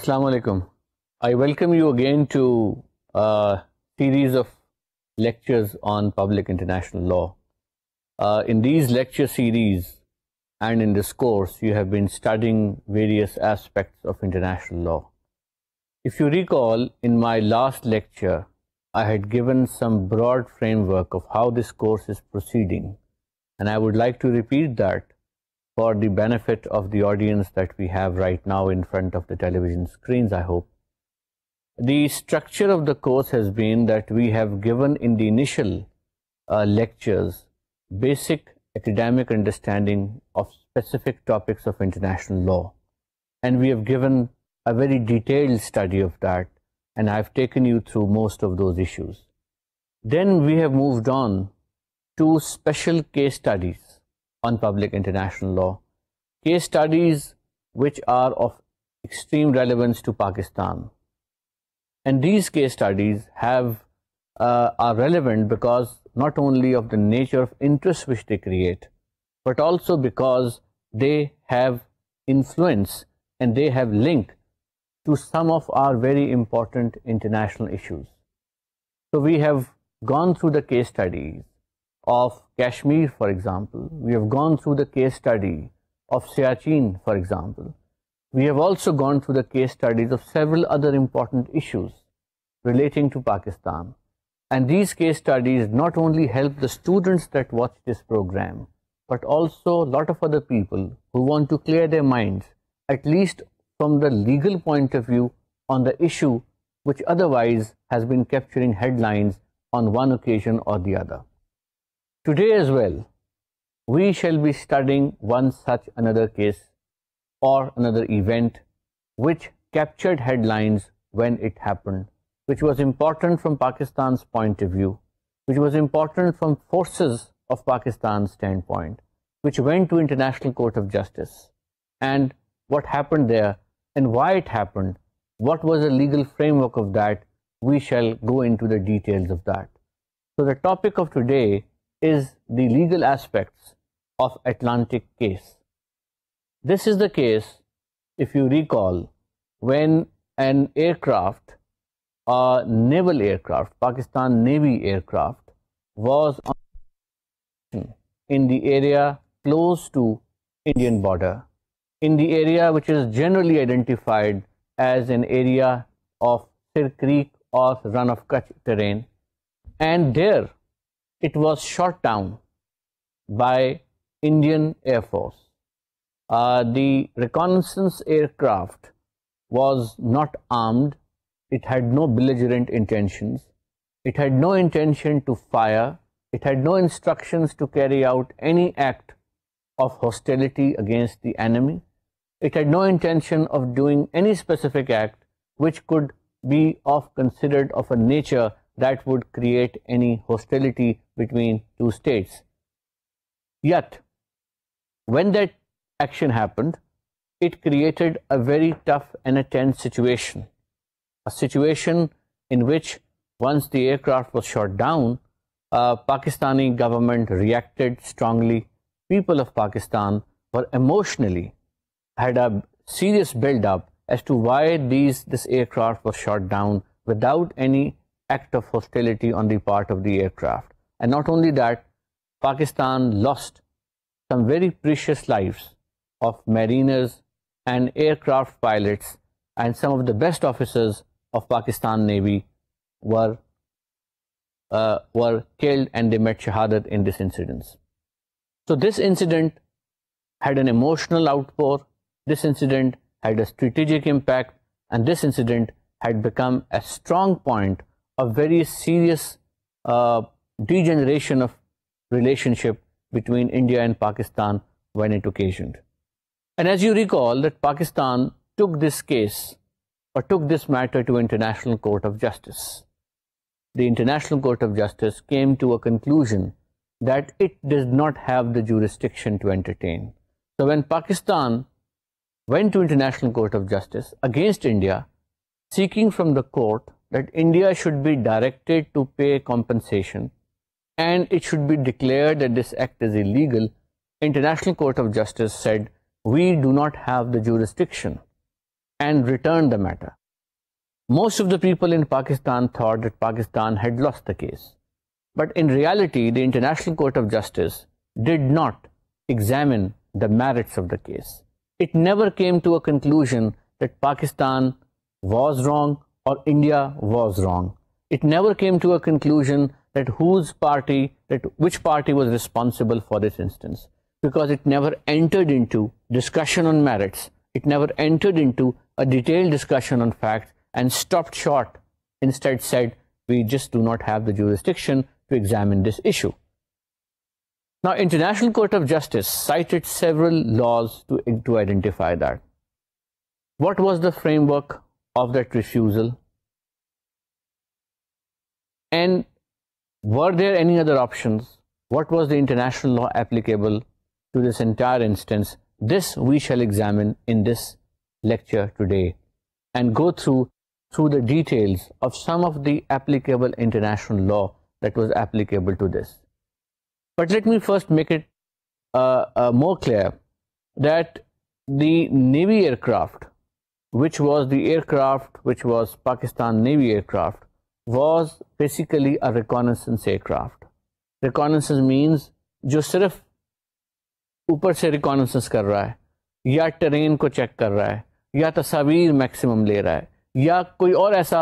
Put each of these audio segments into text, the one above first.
Assalamu alaikum. I welcome you again to a series of lectures on public international law. Uh, in these lecture series and in this course, you have been studying various aspects of international law. If you recall, in my last lecture, I had given some broad framework of how this course is proceeding. And I would like to repeat that for the benefit of the audience that we have right now in front of the television screens, I hope. The structure of the course has been that we have given in the initial uh, lectures basic academic understanding of specific topics of international law. And we have given a very detailed study of that and I've taken you through most of those issues. Then we have moved on to special case studies on public international law. Case studies which are of extreme relevance to Pakistan. And these case studies have uh, are relevant because not only of the nature of interest which they create, but also because they have influence and they have link to some of our very important international issues. So we have gone through the case studies of Kashmir, for example. We have gone through the case study of Siachin, for example. We have also gone through the case studies of several other important issues relating to Pakistan. And these case studies not only help the students that watch this program, but also a lot of other people who want to clear their minds, at least from the legal point of view, on the issue which otherwise has been capturing headlines on one occasion or the other. Today as well, we shall be studying one such another case or another event which captured headlines when it happened, which was important from Pakistan's point of view, which was important from forces of Pakistan's standpoint, which went to International Court of Justice and what happened there and why it happened, what was the legal framework of that, we shall go into the details of that. So the topic of today is the legal aspects of Atlantic case. This is the case, if you recall, when an aircraft, a naval aircraft, Pakistan Navy aircraft, was in the area close to Indian border, in the area which is generally identified as an area of Sir Creek or run of Kutch terrain. And there it was shot down by Indian Air Force. Uh, the reconnaissance aircraft was not armed, it had no belligerent intentions, it had no intention to fire, it had no instructions to carry out any act of hostility against the enemy, it had no intention of doing any specific act which could be of considered of a nature that would create any hostility between two states. Yet, when that action happened, it created a very tough and a tense situation. A situation in which once the aircraft was shot down, the Pakistani government reacted strongly. People of Pakistan were emotionally had a serious build up as to why these this aircraft was shot down without any act of hostility on the part of the aircraft. And not only that, Pakistan lost some very precious lives of mariners and aircraft pilots and some of the best officers of Pakistan Navy were uh, were killed and they met shahadat in this incident. So this incident had an emotional outpour, this incident had a strategic impact and this incident had become a strong point a very serious uh, degeneration of relationship between India and Pakistan when it occasioned. And as you recall that Pakistan took this case or took this matter to International Court of Justice. The International Court of Justice came to a conclusion that it does not have the jurisdiction to entertain. So when Pakistan went to International Court of Justice against India, seeking from the court that India should be directed to pay compensation and it should be declared that this act is illegal, International Court of Justice said, we do not have the jurisdiction and returned the matter. Most of the people in Pakistan thought that Pakistan had lost the case. But in reality, the International Court of Justice did not examine the merits of the case. It never came to a conclusion that Pakistan was wrong or India was wrong. It never came to a conclusion that whose party, that which party was responsible for this instance, because it never entered into discussion on merits. It never entered into a detailed discussion on facts and stopped short. Instead said, we just do not have the jurisdiction to examine this issue. Now, International Court of Justice cited several laws to, to identify that. What was the framework of that refusal? And were there any other options? What was the international law applicable to this entire instance? This we shall examine in this lecture today and go through through the details of some of the applicable international law that was applicable to this. But let me first make it uh, uh, more clear that the Navy aircraft which was the aircraft, which was Pakistan Navy aircraft, was basically a reconnaissance aircraft. Reconnaissance means जो सिर्फ ऊपर से reconnaissance कर रहा है या train को check कर रहा है या तस्वीर मैक्सिमम ले रहा है या कोई और ऐसा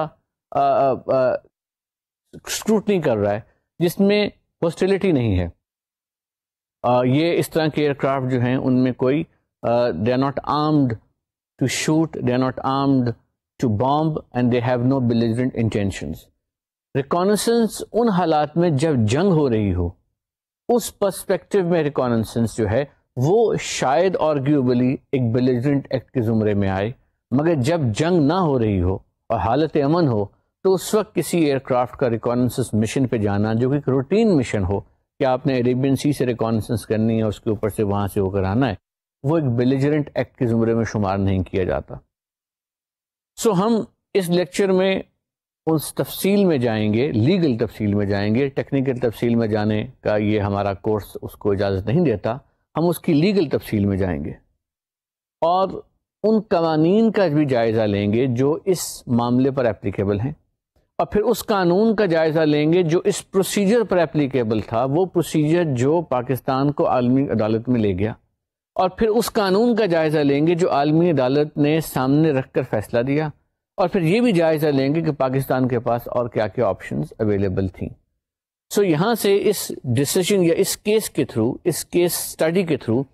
स्क्रूटनी कर रहा है जिसमें हॉस्टिलिटी नहीं है आ, ये इस तरह के एयरक्राफ्ट जो हैं उनमें कोई they are not armed to shoot, they are not armed to bomb and they have no belligerent intentions. Reconnaissance उन हालात में जब जंग हो रही हो उस पर्सपेक्टिव में रिकॉनसेंस जो है वो शायद आर्ग्यूबली एक बिलिजेंट एक्ट के ज़ुमरे में आए मगर जब जंग ना हो रही हो और हालत अमन हो तो उस वक्त किसी एयरक्राफ्ट का रिकॉनसेंस मिशन पे जाना जो कि एक रूटीन मिशन हो कि आपने अरेबियन सी से रिकॉनसेंस करनी है उसके ऊपर से वहाँ से होकर आना है वो एक बेलिजरेंट एक्ट के ज़ुमरे में शुमार नहीं किया जाता सो हम इस लेक्चर में उस तफसील में जाएंगे लीगल तफसील में जाएंगे टेक्निकल तफसील में जाने का ये हमारा कोर्स उसको इजाज़त नहीं देता हम उसकी लीगल तफसील में जाएंगे और उन कवानीन का भी जायज़ा लेंगे जो इस मामले पर एप्लीकेबल हैं और फिर उस कानून का जायज़ा लेंगे जो इस प्रोसीजर पर एप्लीकेबल था वो प्रोसीजर जो पाकिस्तान को आलमी अदालत में ले गया और फिर उस कानून का जायज़ा लेंगे जो आलमी अदालत ने सामने रख कर फैसला दिया और फिर ये भी जायज़ा लेंगे कि पाकिस्तान के पास और क्या क्या ऑप्शन अवेलेबल थी सो so, यहाँ से इस डिसीजन या इस केस के थ्रू इस केस स्टडी के through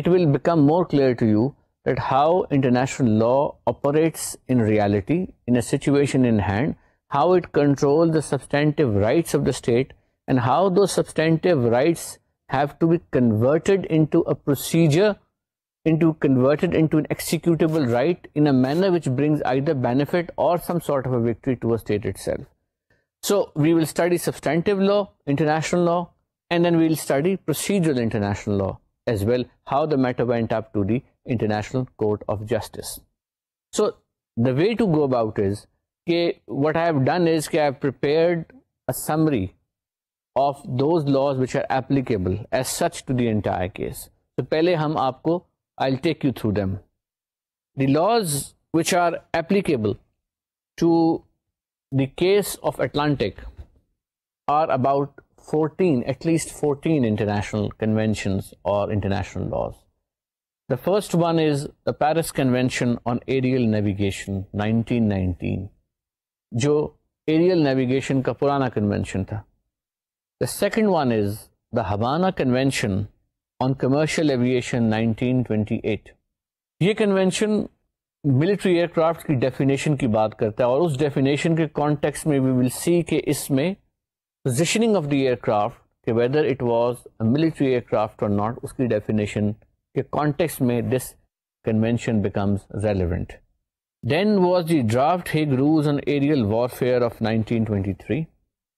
it will become more clear to you that how international law operates in reality in a situation in hand how it controls the substantive rights of the state and how those substantive rights have to be converted into a procedure, into converted into an executable right in a manner which brings either benefit or some sort of a victory to a state itself. So we will study substantive law, international law, and then we will study procedural international law as well, how the matter went up to the International Court of Justice. So the way to go about is, what I have done is I have prepared a summary of those laws which are applicable as such to the entire case. So, pehle hum I'll take you through them. The laws which are applicable to the case of Atlantic are about 14, at least 14 international conventions or international laws. The first one is the Paris Convention on Aerial Navigation, 1919. جو aerial navigation کا پرانا convention the second one is the Havana Convention on Commercial Aviation 1928. یہ convention military aircraft definition کی بات کرتا ہے اور اس definition کے context میں we will see کہ اس positioning of the aircraft کہ whether it was a military aircraft or not us definition کے context میں this convention becomes relevant. Then was the draft Hague rules on aerial warfare of 1923.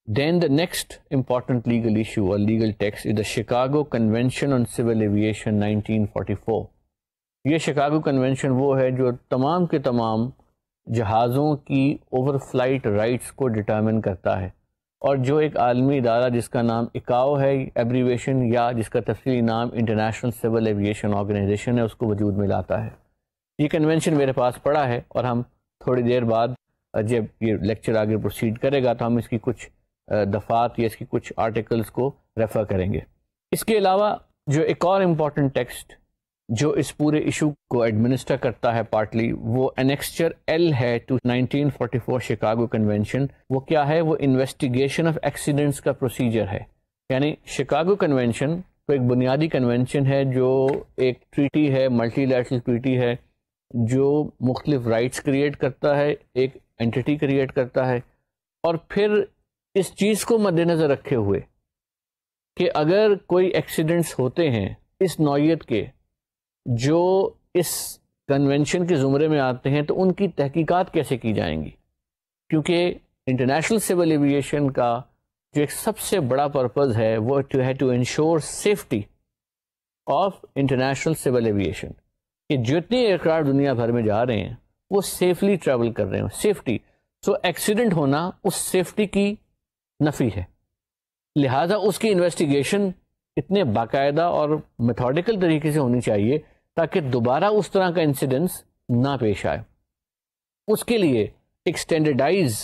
Then the next important legal issue or legal text is the Chicago Convention on Civil Aviation 1944. ये Chicago convention वो है जो तमाम के तमाम जहाज़ों की over flight rights को डिटर्मिन करता है और जो एक आलमी इदारा जिसका नाम इकाओ है एब्रीवेशन या जिसका तफसली नाम इंटरनेशनल सिविल एविएशन ऑर्गेनाइजेशन है उसको वजूद में लाता है ये कन्वेंशन मेरे पास पड़ा है और हम थोड़ी देर बाद जब ये लेक्चर आगे प्रोसीड करेगा तो हम इसकी कुछ दफ़ात या इसकी कुछ आर्टिकल्स को रेफ़र करेंगे इसके अलावा जो एक और इम्पॉर्टेंट टेक्स्ट जो इस पूरे इशू को एडमिनिस्टर करता है पार्टली वो एनेक्सचर एल है टू 1944 शिकागो कन्वेंशन वो क्या है वो इन्वेस्टिगेशन ऑफ एक्सीडेंट्स का प्रोसीजर है यानी शिकागो कन्वेंशन तो एक बुनियादी कन्वेंशन है जो एक ट्रीटी है मल्टी लैटरल ट्रीटी है जो मुख्तलिफ राइट्स क्रिएट करता है एक एंटिटी क्रिएट करता है और फिर इस चीज़ को मद्देनज़र रखे हुए कि अगर कोई एक्सीडेंट्स होते हैं इस नौीयत के जो इस कन्वेंशन के ज़ुमरे में आते हैं तो उनकी तहकीकात कैसे की जाएंगी क्योंकि इंटरनेशनल सिविल एविएशन का जो एक सबसे बड़ा पर्पज़ है वो टू है to ensure safety of international civil aviation कि जितने एयरक्राफ्ट दुनिया भर में जा रहे हैं वो सेफली ट्रैवल कर रहे हैं सेफ्टी सो एक्सीडेंट होना उस सेफ्टी की नफी है लिहाजा उसकी इन्वेस्टिगेशन इतने बाकायदा और मेथोडिकल तरीके से होनी चाहिए ताकि दोबारा उस तरह का इंसिडेंस ना पेश आए उसके लिए एक स्टैंडर्डाइज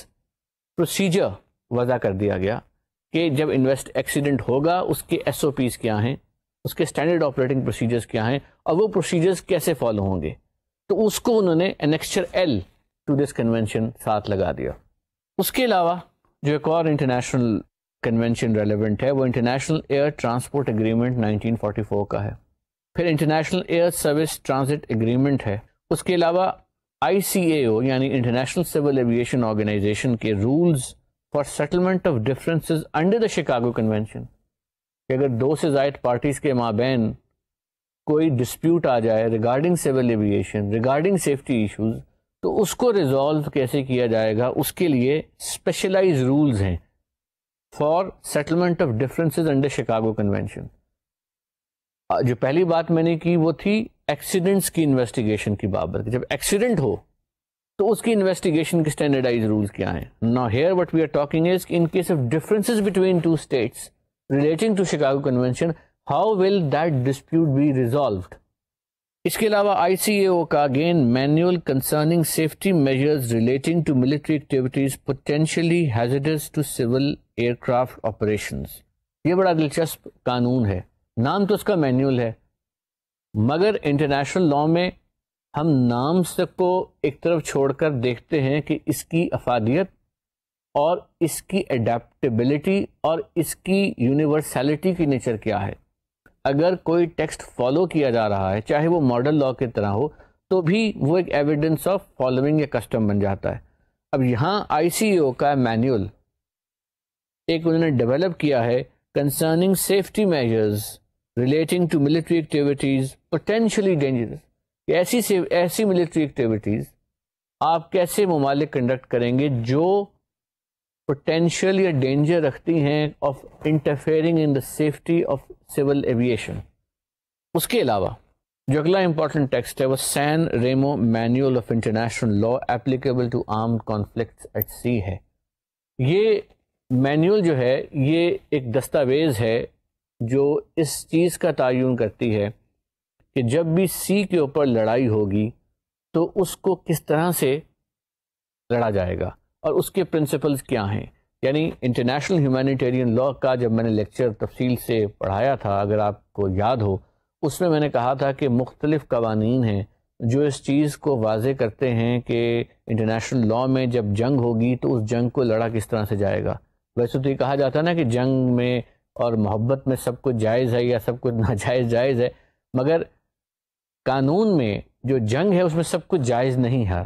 प्रोसीजर वजह कर दिया गया कि जब इन्वेस्ट एक्सीडेंट होगा उसके एस ओ पीज़ क्या हैं उसके स्टैंडर्ड ऑपरेटिंग प्रोसीजर्स क्या हैं और वो प्रोसीजर्स कैसे फॉलो होंगे तो उसको उन्होंने annexure L to this convention साथ लगा दिया उसके अलावा जो एक और इंटरनेशनल कन्वेंशन रेलिवेंट है वो इंटरनेशनल एयर ट्रांसपोर्ट एग्रीमेंट 1944 का है फिर international air service transit agreement है उसके अलावा आई यानी इंटरनेशनल सिविल एविएशन ऑर्गेनाइजेशन के rules for settlement of differences under the Chicago convention कि अगर दो से जायद पार्टीज के माबेन कोई डिस्प्यूट आ जाए regarding civil aviation regarding safety issues तो उसको रिजॉल्व कैसे किया जाएगा उसके लिए स्पेशलाइज रूल्स हैं for settlement of differences under Chicago convention जो पहली बात मैंने की वो थी एक्सीडेंट्स की इन्वेस्टिगेशन की बाबत जब एक्सीडेंट हो तो उसकी इन्वेस्टिगेशन के स्टैंडर्डाइज रूल्स क्या हैं now here what we are talking is in case of differences between two states relating to Chicago convention how will that dispute be resolved इसके अलावा आईसीएओ का again manual concerning safety measures relating to military activities potentially hazardous to civil aircraft operations ये बड़ा दिलचस्प कानून है नाम तो उसका मैनुअल है मगर इंटरनेशनल लॉ में हम नाम को एक तरफ छोड़कर देखते हैं कि इसकी अफादियत और इसकी एडेप्टबिलिटी और इसकी यूनिवर्सैलिटी की नेचर क्या है अगर कोई टेक्स्ट फॉलो किया जा रहा है चाहे वो मॉडल लॉ की तरह हो तो भी वो एक evidence of following a custom बन जाता है अब यहाँ आईसीओ का मैनुअल एक उन्होंने डेवलप किया है concerning safety measures relating to military activities potentially dangerous ऐसी ऐसी मिलिट्री एक्टिविटीज़ आप कैसे ममालिक कंडक्ट करेंगे जो पोटेंशियल या डेंजर रखती हैं of interfering in the safety of civil aviation उसके अलावा जो अगला इंपॉर्टेंट टेक्स्ट है वो San Remo manual of international law applicable to arm conflict at sea है ये मैनुअल जो है ये एक दस्तावेज़ है जो इस चीज़ का तयन करती है कि जब भी सी के ऊपर लड़ाई होगी तो उसको किस तरह से लड़ा जाएगा और उसके प्रिंसिपल्स क्या हैं यानी इंटरनेशनल ह्यूमैनिटेरियन लॉ का जब मैंने लेक्चर तफसील से पढ़ाया था अगर आपको याद हो उसमें मैंने कहा था कि मुख्तलिफ़ कवानीन हैं जो इस चीज़ को वाजे करते हैं कि इंटरनेशनल लॉ में जब जंग होगी तो उस जंग को लड़ा किस तरह से जाएगा वैसे तो ये कहा जाता है ना कि जंग में और मोहब्बत में सब कुछ जायज़ है या सब कुछ नाजायज़ जायज़ है मगर कानून में जो जंग है उसमें सब कुछ जायज़ नहीं है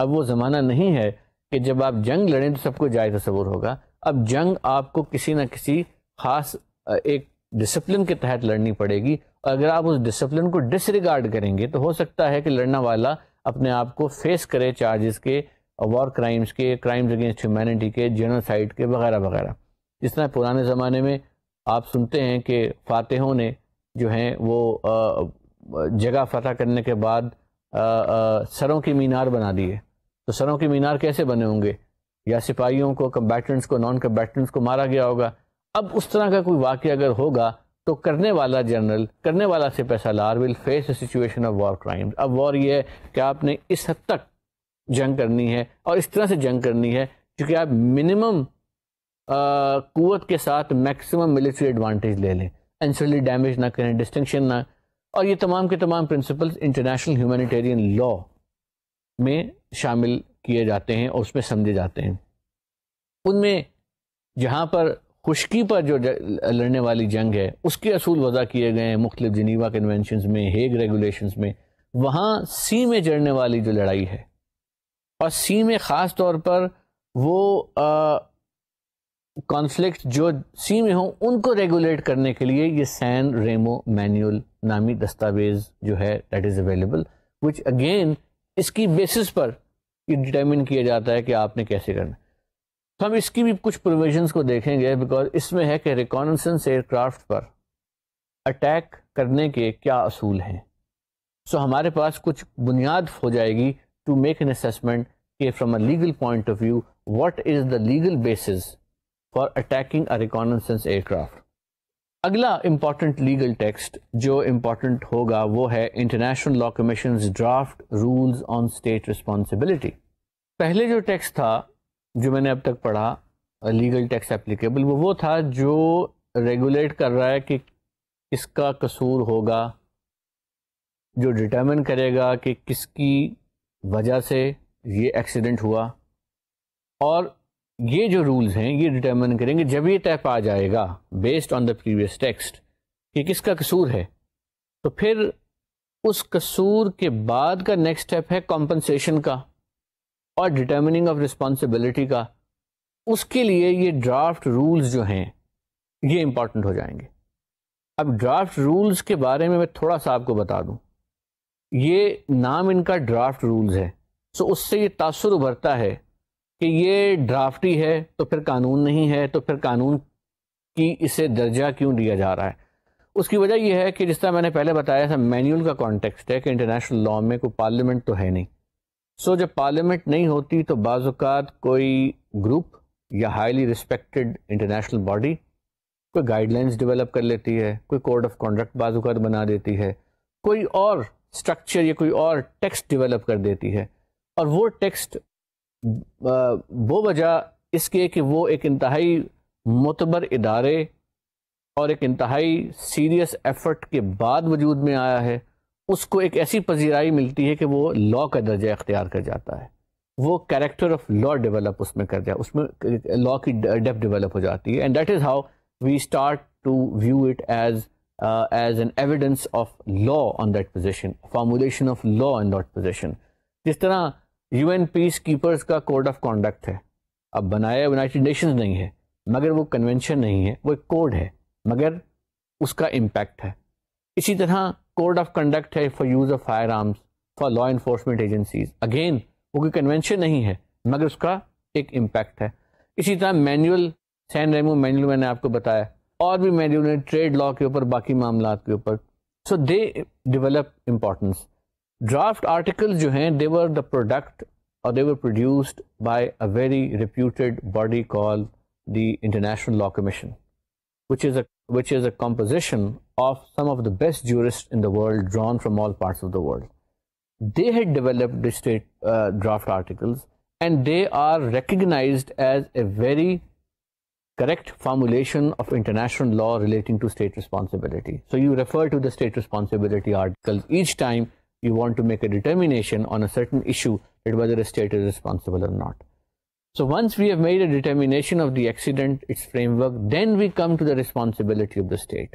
अब वो ज़माना नहीं है कि जब आप जंग लड़ें तो सबको जायज तस्वुर होगा अब जंग आपको किसी न किसी खास एक डिसिप्लिन के तहत लड़नी पड़ेगी और अगर आप उस डिसिप्लिन को डिसरिगार्ड करेंगे तो हो सकता है कि लड़ने वाला अपने आप को फेस करे चार्जेस के वॉर क्राइम्स के क्राइम्स अगेंस्ट ह्यूमैनिटी के जेनोसाइड के वगैरह वगैरह जिस तरह पुराने ज़माने में आप सुनते हैं कि फातहों ने जो हैं वो जगह फतह करने के बाद सरों की मीनार बना दिए तो सरों के मीनार कैसे बने होंगे या सिपाहियों को कम्बैटेंट्स को नॉन कम्बैटेंट्स को मारा गया होगा अब उस तरह का कोई वाक़ अगर होगा तो करने वाला जनरल करने वाला से पैसा लार will face a situation of war crimes अब वॉर ये है कि आपने इस हद तक जंग करनी है और इस तरह से जंग करनी है क्योंकि आप मिनिमम कुत के साथ मैक्सिमम मिलिट्री एडवांटेज ले लें एंसरली डैमेज ना करें डिस्टिंक्शन ना और ये तमाम के तमाम प्रिंसिपल्स इंटरनेशनल ह्यूमैनिटेरियन लॉ में शामिल किए जाते हैं और उसमें समझे जाते हैं उनमें जहाँ पर खुशकी पर जो लड़ने वाली जंग है उसके असूल वज़ा किए गए हैं मुख्त जनीवा कन्वेंशन में हेग रेगुलेशंस में वहाँ सी में चढ़ने वाली जो लड़ाई है और सी में ख़ास तौर पर वो कॉन्फ्लिक्ट जो सी में हों उनको रेगुलेट करने के लिए ये सैन रेमो मैनुअल नामी दस्तावेज़ जो है that is available which again इसकी बेसिस पर ये डिटर्मिन किया जाता है कि आपने कैसे करना तो हम इसकी भी कुछ प्रोविजन को देखेंगे बिकॉज इसमें है कि रिकॉनसेंस एयरक्राफ्ट पर अटैक करने के क्या असूल हैं सो so, हमारे पास कुछ बुनियाद हो जाएगी टू मेक एन असेसमेंट कि from a legal point of view what is the legal basis for attacking a reconnaissance aircraft अगला इम्पॉर्टेंट लीगल टेक्स्ट जो इम्पॉर्टेंट होगा वो है international law commission draft rules on state responsibility पहले जो text था जो मैंने अब तक पढ़ा लीगल टेक्स्ट एप्लीकेबल वो वो था जो रेगुलेट कर रहा है कि किसका कसूर होगा जो डिटर्मिन करेगा कि किसकी वजह से ये एक्सीडेंट हुआ और ये जो रूल्स हैं ये डिटर्मिन करेंगे जब ये टैप आ जाएगा based on the previous text कि किसका कसूर है तो फिर उस कसूर के बाद का नेक्स्ट स्टेप है कॉम्पनसेशन का और डिटर्मिनिंग ऑफ रिस्पॉन्सिबिलिटी का उसके लिए ये ड्राफ्ट रूल्स जो हैं ये इम्पॉर्टेंट हो जाएंगे अब ड्राफ्ट रूल्स के बारे में मैं थोड़ा सा आपको बता दूं ये नाम इनका ड्राफ्ट रूल्स है सो उससे ये तासर उभरता है कि ये ड्राफ्टी है तो फिर कानून नहीं है तो फिर कानून की इसे दर्जा क्यों दिया जा रहा है उसकी वजह यह है कि जिस तरह मैंने पहले बताया था मैन्यूल का कॉन्टेक्स्ट है कि इंटरनेशनल लॉ में कोई पार्लियामेंट तो है नहीं सो जब पार्लियामेंट नहीं होती तो बाज़ात कोई ग्रुप या हाईली रिस्पेक्टेड इंटरनेशनल बॉडी कोई गाइडलाइंस डिवेलप कर लेती है कोई कोड ऑफ कॉन्डक्ट बाज़ात बना देती है कोई और स्ट्रक्चर या कोई और टेक्स्ट डिवेलप कर देती है और वो टेक्स्ट वो वजह इसके कि वो एक इंतहाई मतबर इदारे और एक इंतहाई सीरियस एफर्ट के बाद वजूद में आया है उसको एक ऐसी पजीराई मिलती है कि वो लॉ का दर्जा इख्तियार कर जाता है वो कैरेक्टर ऑफ लॉ डेवलप उसमें कर जाए उसमें लॉ की डेप डेवलप हो जाती है and that is how we start to view it as as an evidence of law on that position formulation of law in that position जिस तरह यूएन पीस कीपर्स का कोड ऑफ कॉन्डक्ट है अब बनाया United Nations नहीं है मगर वो कन्वेंशन नहीं है वो एक कोड है मगर उसका इम्पैक्ट है इसी तरह कोड ऑफ कंडक्ट है for use of firearms for law enforcement agencies again वो कोई कन्वेंशन नहीं है मगर उसका एक इम्पैक्ट है इसी तरह मैनुअल सैन रेमो मैनुअल मैंने आपको बताया और भी मैनुअल ट्रेड लॉ के ऊपर बाकी मामला के ऊपर so they develop importance draft articles जो they were the product or they were produced by a very reputed body called the International Law Commission which is a which is a composition of some of the best jurists in the world drawn from all parts of the world they had developed the state uh, draft articles and they are recognized as a very correct formulation of international law relating to state responsibility so you refer to the state responsibility articles each time you want to make a determination on a certain issue that whether a state is responsible or not. So once we have made a determination of the accident, its framework, then we come to the responsibility of the state.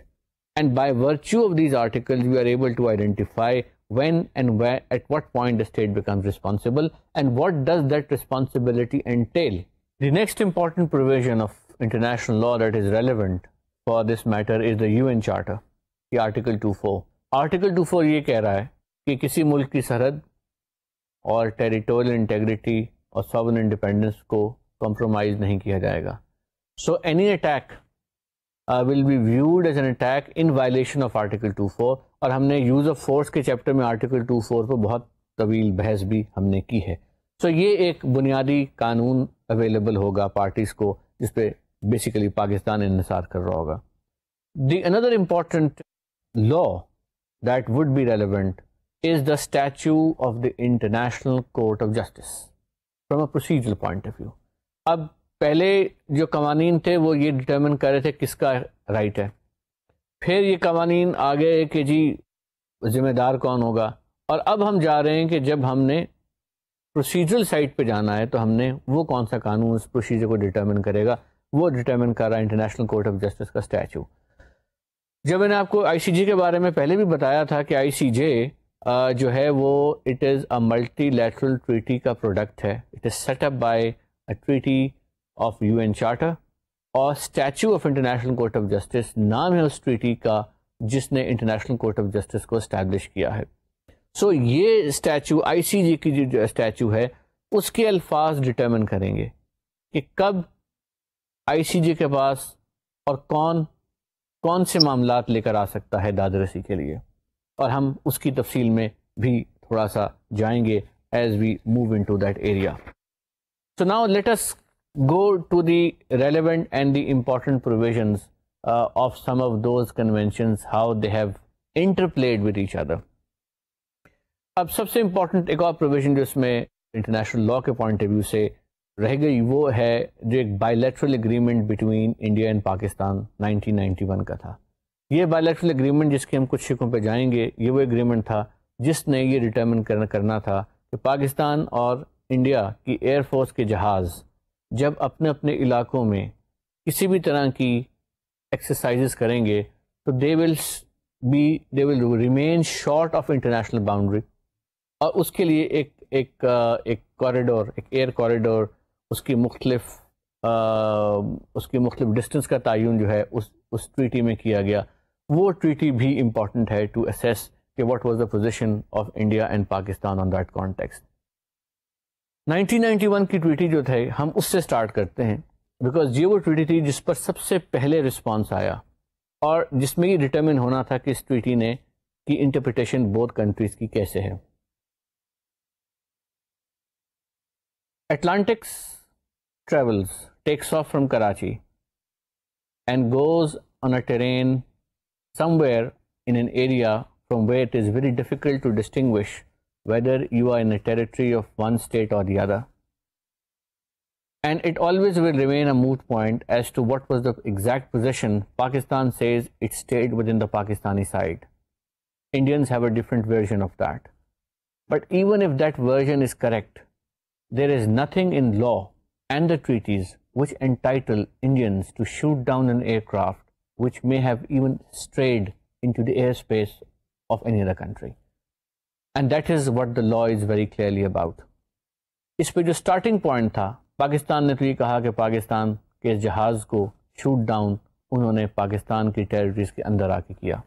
And by virtue of these articles, we are able to identify when and where, at what point the state becomes responsible and what does that responsibility entail. The next important provision of international law that is relevant for this matter is the UN Charter, the Article 24. Article 24 ये कह रहा है कि किसी मुल्क की सरहद और टेरिटोरियल इंटेग्रिटी और सॉवरन इंडिपेंडेंस को कॉम्प्रोमाइज़ नहीं किया जाएगा so any attack will be viewed as an attack in violation of article two four और हमने यूज़ ऑफ फोर्स के चैप्टर में आर्टिकल टू फोर पर बहुत तवील बहस भी हमने की है सो so, ये एक बुनियादी कानून अवेलेबल होगा पार्टीज़ को जिस पर बेसिकली पाकिस्तान इनसार कर रहा होगा the another important law that would be relevant is the statue of the International Court of Justice from a procedural point of view. अब पहले जो कवानीन थे वो ये डिटर्मिन कर रहे थे किसका राइट है फिर ये कवानीन आ गए कि जी जिम्मेदार कौन होगा और अब हम जा रहे हैं कि जब हमने प्रोसीजरल साइट पे जाना है तो हमने वो कौन सा कानून उस प्रोसीजर को डिटर्मिन करेगा वो डिटर्मिन कर रहा है इंटरनेशनल कोर्ट ऑफ जस्टिस का स्टैचू जब मैंने आपको आईसीजे के बारे में पहले भी बताया था कि आईसीजे जो है वो it is a multilateral treaty का प्रोडक्ट है it is set up by a treaty of U N charter और statute of international court of justice नाम है उस ट्रीटी का जिसने इंटरनेशनल कोर्ट ऑफ जस्टिस को इस्टेब्लिश किया है सो so, ये स्टैचू जी की जो स्टैचू है उसके अल्फाज डिटर्मिन करेंगे कि कब जी के पास और कौन कौन से मामला लेकर आ सकता है दादरसी के लिए और हम उसकी तफसील में भी थोड़ा सा जाएंगे as we move into that area so now let's go to the relevant and the important provision of some of those convention how they have interplayed with each other अब सबसे इम्पोर्टेंट एक और provision जो इसमें international law के point of view से रह गई वो है जो एक bilateral agreement between India and Pakistan 1991 का था ये बायोलेटरल एग्रीमेंट जिसके हम कुछ शिकों पर जाएंगे ये वो एग्रीमेंट था जिसने ये डिटर्मिन करना था कि पाकिस्तान और इंडिया की एयरफोर्स के जहाज़ जब अपने अपने इलाकों में किसी भी तरह की एक्सरसाइज करेंगे तो they will be they will remain short of international boundary और उसके लिए एक एक एक कॉरिडोर एक एयर कॉरिडोर उसकी मुख्तलिफ उसकी मुख्तलिफ डिस्टेंस का तयन जो है उस उस ट्रीटी में किया गया वो ट्रीटी भी इम्पॉर्टेंट है टू असेस कि what was the position of India and Pakistan on that context 1991 की ट्रीटी जो थे हम उससे स्टार्ट करते हैं बिकॉज ये वो ट्रीटी थी जिस पर सबसे पहले रिस्पॉन्स आया और जिसमें ये डिटर्मिन होना था कि इस ट्रीटी ने की इंटरप्रिटेशन बोथ कंट्रीज़ की कैसे है Atlantic's travels takes off from Karachi and goes on a terrain somewhere in an area from where it is very difficult to distinguish whether you are in a territory of one state or the other. And it always will remain a moot point as to what was the exact position. Pakistan says it stayed within the Pakistani side. Indians have a different version of that. But even if that version is correct, there is nothing in law and the treaties which entitle Indians to shoot down an aircraft which may have even strayed into the airspace of any other country. And that is what the law is very clearly about. इस पे जो starting point था पाकिस्तान ने तो ये कहा कि पाकिस्तान के जहाज़ को शूट डाउन उन्होंने पाकिस्तान की टेरिटरीज के अंदर आके किया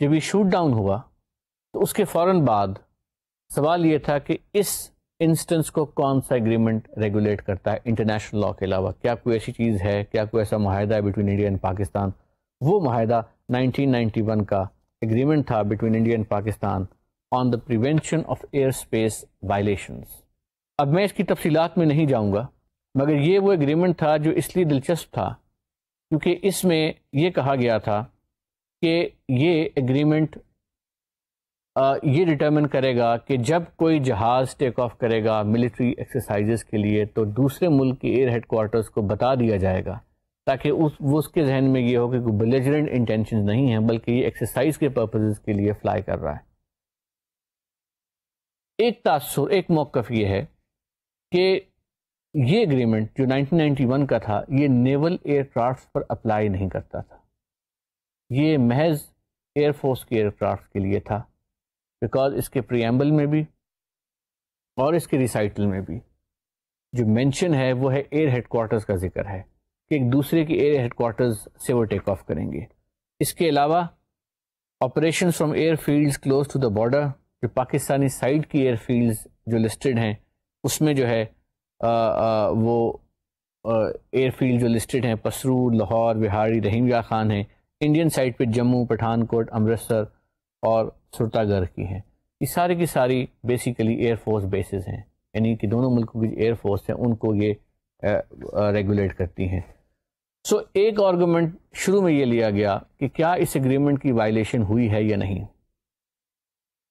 जब ये शूट डाउन हुआ तो उसके फ़ौर बाद सवाल ये था कि इस इंस्टेंस को कौन सा एग्रीमेंट रेगुलेट करता है इंटरनेशनल लॉ के अलावा क्या कोई ऐसी चीज़ है क्या कोई ऐसा माहिदा है बिटवीन इंडिया एंड पाकिस्तान वो माहिदा 1991 का एग्रीमेंट था between India and Pakistan on the prevention of airspace violations अब मैं इसकी तफसीलात में नहीं जाऊँगा मगर ये वो एग्रीमेंट था जो इसलिए दिलचस्प था क्योंकि इसमें यह कहा गया था कि ये एग्रीमेंट ये डिटरमिन करेगा कि जब कोई जहाज़ टेक ऑफ करेगा मिलिट्री एक्सरसाइजेस के लिए तो दूसरे मुल्क के एयर हेडकोार्टर्स को बता दिया जाएगा ताकि उस वो उसके जहन में ये हो कि कोई बिलेजरेंट इंटेंशन नहीं है बल्कि ये एक्सरसाइज के पर्पजेज़ के लिए फ्लाई कर रहा है एक तासर एक मौक़ ये है कि ये एग्रीमेंट जो 1991 का था ये नेवल एयरक्राफ्ट पर अप्लाई नहीं करता था ये महज एयरफोर्स के एयरक्राफ्ट के लिए था बिकॉज इसके प्रियम्बल में भी और इसके रिसाइटल में भी जो मेंशन है वो है एयर हेडकोार्टर्स का जिक्र है कि एक दूसरे की एयर हेडकोार्टर्स से वो टेक ऑफ करेंगे इसके अलावा operation from airfield close to the border जो पाकिस्तानी साइड की एयर फील्ड जो लिस्टेड हैं उसमें जो है आ, आ, वो एयर फील्ड जो लिस्टेड हैं पसरू लाहौर बिहारी रहीम खान हैं इंडियन साइड पे जम्मू पठानकोट अमृतसर और सुरतागर की हैं ये सारी की सारी बेसिकली एयरफोर्स बेसिस हैं यानी कि दोनों मुल्कों की एयरफोर्स हैं उनको ये रेगुलेट करती हैं सो so, एक आर्गूमेंट शुरू में ये लिया गया कि क्या इस एग्रीमेंट की वायलेशन हुई है या नहीं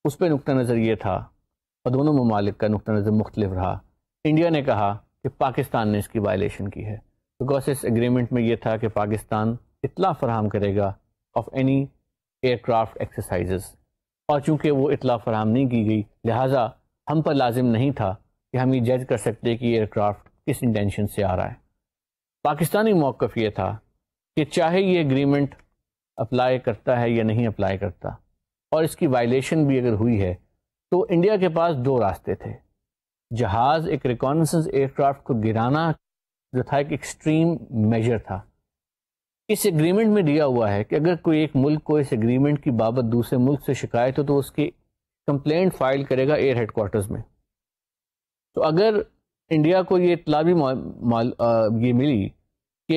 उस पर नुक़ नज़र ये था और दोनों ममालिक का नुक़ नज़र मुख्तलिफ रहा इंडिया ने कहा कि पाकिस्तान ने इसकी वायलेशन की है बिकॉज इस एग्रीमेंट में यह था कि पाकिस्तान इतला फराहम करेगा ऑफ एनी एयरक्राफ्ट एक्सरसाइजेज़ और चूँकि वो इतला फराम नहीं की गई लिहाजा हम पर लाजिम नहीं था कि हम ये जज कर सकते कि एयरक्राफ्ट किस इंटेंशन से आ रहा है पाकिस्तानी मौकफ यह था कि चाहे ये एग्रीमेंट अप्लाई करता है या नहीं अप्लाई करता और इसकी वायलेशन भी अगर हुई है तो इंडिया के पास दो रास्ते थे जहाज़ एक रिकॉनसेंस एयरक्राफ्ट को गिराना जो था एक एक्सट्रीम मेजर था इस एग्रीमेंट में दिया हुआ है कि अगर कोई एक मुल्क को इस एग्रीमेंट की बाबत दूसरे मुल्क से शिकायत हो तो उसकी कंप्लेंट फाइल करेगा एयर हेडकोार्टर्स में तो अगर इंडिया को ये इतला भी ये मिली कि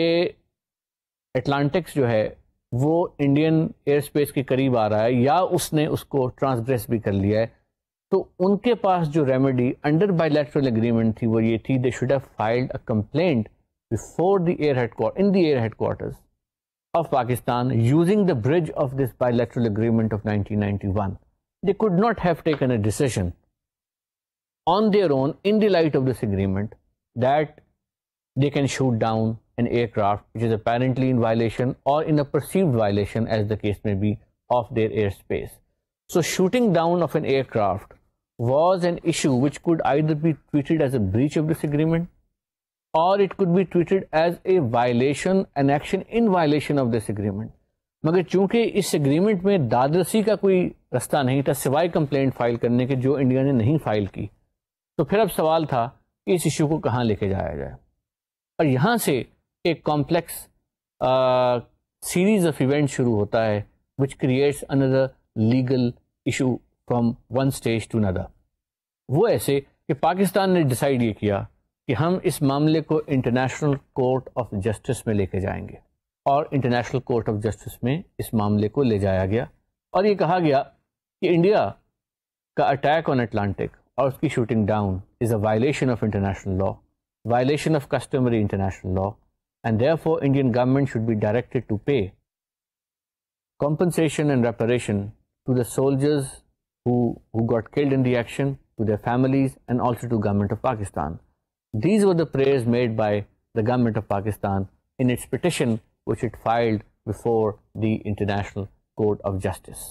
एटलांटिक्स जो है वो इंडियन एयर स्पेस के करीब आ रहा है या उसने उसको ट्रांसग्रेस भी कर लिया है तो उनके पास जो रेमेडी अंडर बायलैटरल एग्रीमेंट थी वो ये थी they should have filed a complaint before the air headquarter in the air headquarters of Pakistan using the bridge of this bilateral agreement of 1991. They could not have taken a decision on their own in the light of this agreement that they can shoot down an aircraft which is apparently in violation or in a perceived violation as the case may be of their airspace. So shooting down of an aircraft was an issue which could either be treated as a breach of this agreement और it could be ट्वीटेड as a violation an action in violation of this agreement मगर चूंकि इस agreement में दादरसी का कोई रास्ता नहीं था सिवाय कंप्लेंट फाइल करने के जो इंडिया ने नहीं फाइल की तो फिर अब सवाल था कि इस इशू को कहाँ लेके जाया जाए और यहाँ से एक कॉम्प्लेक्स सीरीज ऑफ इवेंट शुरू होता है which creates another legal issue from one stage to another वो ऐसे कि पाकिस्तान ने डिसाइड ये किया कि हम इस मामले को इंटरनेशनल कोर्ट ऑफ जस्टिस में लेके जाएंगे और इंटरनेशनल कोर्ट ऑफ जस्टिस में इस मामले को ले जाया गया और ये कहा गया कि इंडिया का अटैक ऑन अटलांटिक और उसकी shooting down is a violation of international law violation of customary international law and therefore Indian government should be directed to pay compensation and reparation to the soldiers who, who got killed in the action, to their families and also to government These were the prayers made by the government of Pakistan in its petition which it filed before the International Court of Justice.